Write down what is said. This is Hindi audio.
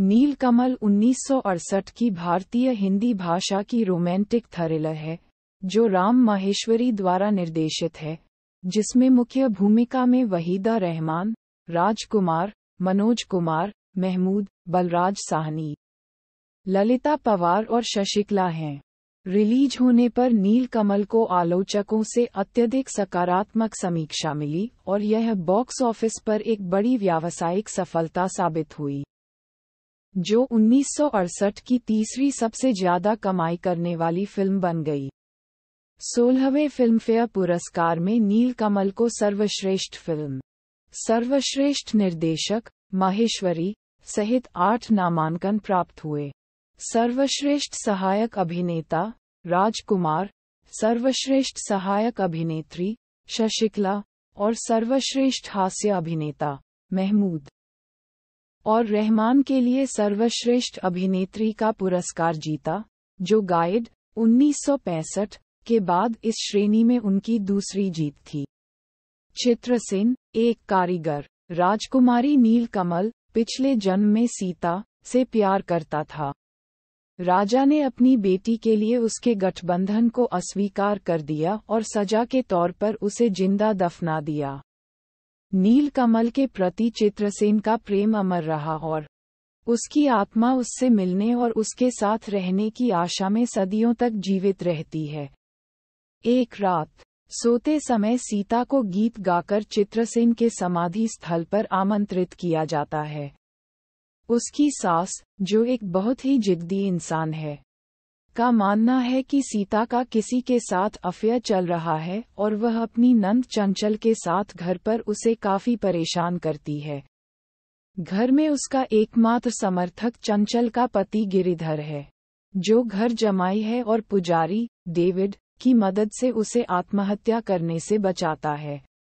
नीलकमल उन्नीस की भारतीय हिंदी भाषा की रोमांटिक थ्रिलर है जो राम माहेश्वरी द्वारा निर्देशित है जिसमें मुख्य भूमिका में वहीदा रहमान राजकुमार मनोज कुमार महमूद बलराज साहनी ललिता पवार और शशिकला हैं रिलीज होने पर नीलकमल को आलोचकों से अत्यधिक सकारात्मक समीक्षा मिली और यह बॉक्स ऑफिस पर एक बड़ी व्यावसायिक सफलता साबित हुई जो उन्नीस की तीसरी सबसे ज्यादा कमाई करने वाली फिल्म बन गई सोलहवें फिल्मफेयर पुरस्कार में नील कमल को सर्वश्रेष्ठ फिल्म सर्वश्रेष्ठ निर्देशक माहेश्वरी सहित आठ नामांकन प्राप्त हुए सर्वश्रेष्ठ सहायक अभिनेता राजकुमार सर्वश्रेष्ठ सहायक अभिनेत्री शशिकला और सर्वश्रेष्ठ हास्य अभिनेता महमूद और रहमान के लिए सर्वश्रेष्ठ अभिनेत्री का पुरस्कार जीता जो गाइड उन्नीस के बाद इस श्रेणी में उनकी दूसरी जीत थी चित्रसेन एक कारीगर राजकुमारी नीलकमल पिछले जन्म में सीता से प्यार करता था राजा ने अपनी बेटी के लिए उसके गठबंधन को अस्वीकार कर दिया और सजा के तौर पर उसे जिंदा दफना दिया नील कमल के प्रति चित्रसेन का प्रेम अमर रहा और उसकी आत्मा उससे मिलने और उसके साथ रहने की आशा में सदियों तक जीवित रहती है एक रात सोते समय सीता को गीत गाकर चित्रसेन के समाधि स्थल पर आमंत्रित किया जाता है उसकी सास जो एक बहुत ही जिद्दी इंसान है का मानना है कि सीता का किसी के साथ अफेयर चल रहा है और वह अपनी नंद चंचल के साथ घर पर उसे काफी परेशान करती है घर में उसका एकमात्र समर्थक चंचल का पति गिरिधर है जो घर जमाई है और पुजारी डेविड की मदद से उसे आत्महत्या करने से बचाता है